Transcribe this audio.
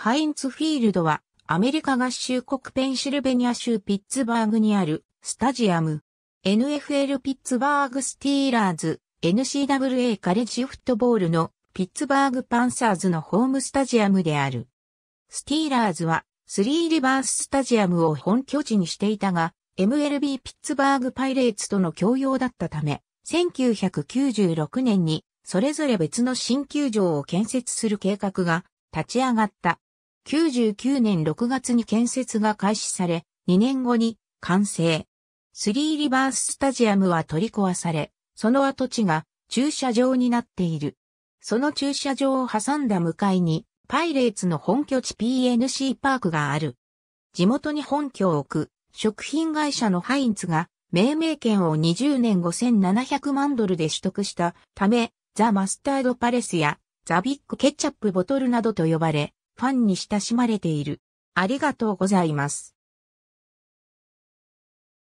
ハインツフィールドはアメリカ合衆国ペンシルベニア州ピッツバーグにあるスタジアム。NFL ピッツバーグスティーラーズ n c w a カレッジフットボールのピッツバーグパンサーズのホームスタジアムである。スティーラーズはスリーリバーススタジアムを本拠地にしていたが、MLB ピッツバーグパイレーツとの共用だったため、1996年にそれぞれ別の新球場を建設する計画が立ち上がった。99年6月に建設が開始され、2年後に完成。スリーリバーススタジアムは取り壊され、その跡地が駐車場になっている。その駐車場を挟んだ向かいに、パイレーツの本拠地 PNC パークがある。地元に本拠を置く、食品会社のハインツが、命名権を20年5700万ドルで取得したため、ザ・マスタードパレスやザ・ビッグケチャップボトルなどと呼ばれ、ファンに親しまれている。ありがとうございます。